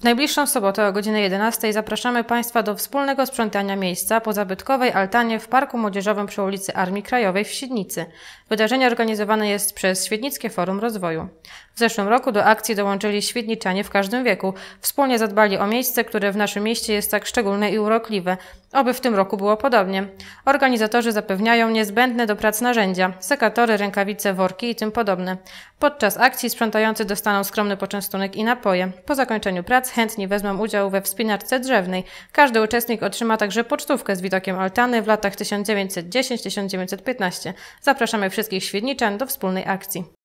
W najbliższą sobotę o godzinie 11 zapraszamy Państwa do wspólnego sprzątania miejsca po zabytkowej altanie w Parku Młodzieżowym przy ulicy Armii Krajowej w Świdnicy. Wydarzenie organizowane jest przez Świdnickie Forum Rozwoju. W zeszłym roku do akcji dołączyli Świdniczanie w każdym wieku. Wspólnie zadbali o miejsce, które w naszym mieście jest tak szczególne i urokliwe. Oby w tym roku było podobnie. Organizatorzy zapewniają niezbędne do prac narzędzia, sekatory, rękawice, worki i tym podobne. Podczas akcji sprzątający dostaną skromny poczęstunek i napoje. Po zakończeniu prac chętni wezmą udział we wspinaczce drzewnej. Każdy uczestnik otrzyma także pocztówkę z widokiem altany w latach 1910-1915. Zapraszamy wszystkich Świdniczan do wspólnej akcji.